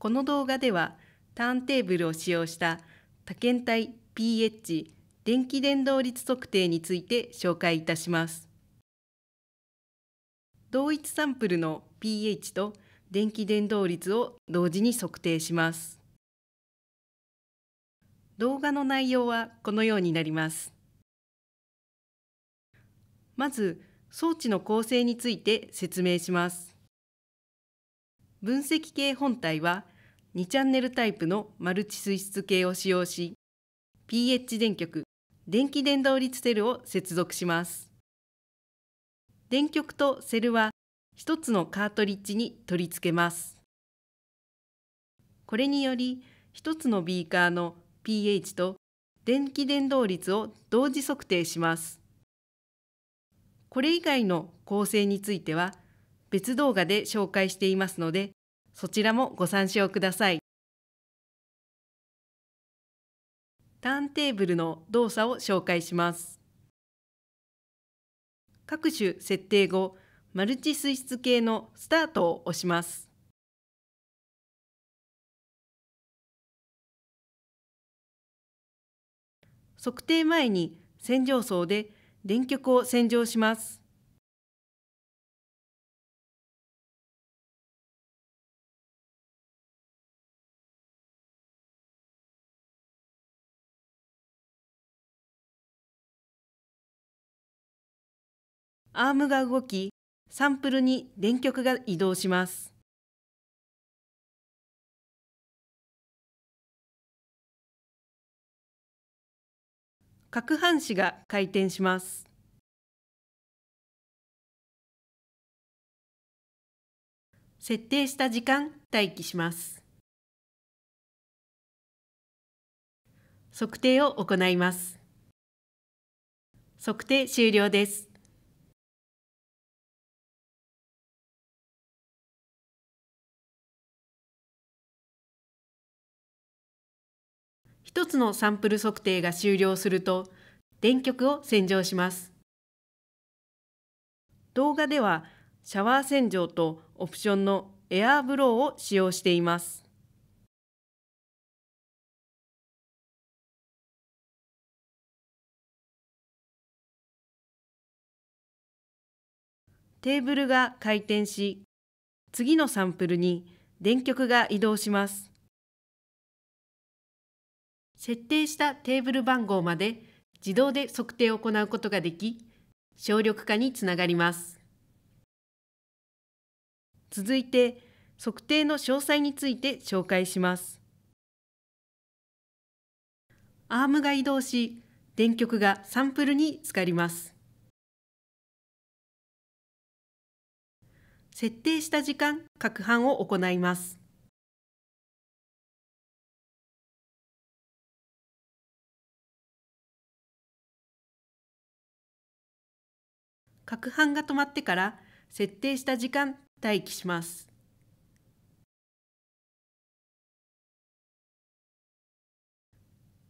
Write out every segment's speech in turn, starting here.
この動画ではターンテーブルを使用した多検体 pH 電気伝導率測定について紹介いたします。同一サンプルの pH と電気伝導率を同時に測定します。動画の内容はこのようになります。まず装置の構成について説明します。分析系本体は2チャンネルタイプのマルチ水質系を使用し pH 電極電気伝導率セルを接続します電極とセルは1つのカートリッジに取り付けますこれにより1つのビーカーの pH と電気伝導率を同時測定しますこれ以外の構成については別動画で紹介していますので、そちらもご参照ください。ターンテーブルの動作を紹介します。各種設定後、マルチ水質系のスタートを押します。測定前に洗浄槽で電極を洗浄します。アームが動き、サンプルに電極が移動します。攪拌子が回転します。設定した時間待機します。測定を行います。測定終了です。1つのサンプル測定が終了すると、電極を洗浄します。動画では、シャワー洗浄とオプションのエアーブローを使用しています。テーブルが回転し、次のサンプルに電極が移動します。設定したテーブル番号まで自動で測定を行うことができ、省力化につながります。続いて、測定の詳細について紹介します。アームが移動し、電極がサンプルに浸かります。設定した時間、攪拌を行います。攪拌が止まってから設定した時間待機します。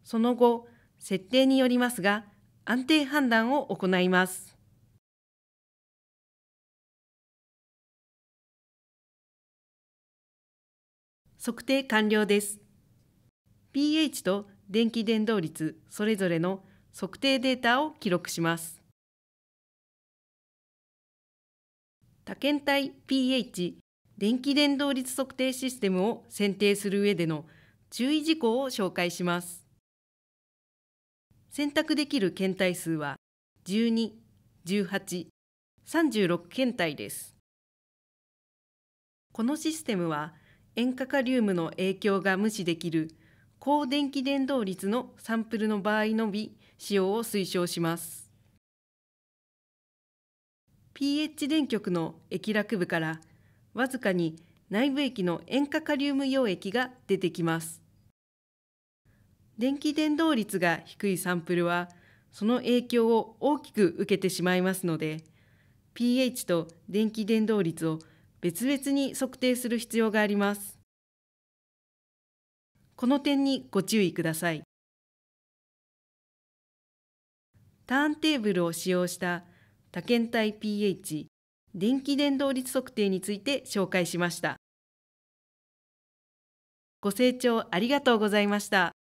その後、設定によりますが、安定判断を行います。測定完了です。pH と電気伝導率それぞれの測定データを記録します。多検体 pH 電気伝導率測定システムを選定する上での注意事項を紹介します。選択できる検体数は12、18、36検体です。このシステムは塩化カリウムの影響が無視できる高電気伝導率のサンプルの場合のみ使用を推奨します。PH 電極の液落部からわずかに内部液の塩化カリウム溶液が出てきます。電気伝導率が低いサンプルはその影響を大きく受けてしまいますので pH と電気伝導率を別々に測定する必要があります。この点にご注意ください。ターンテーブルを使用した多検体 pH 電気伝導率測定について紹介しましたご清聴ありがとうございました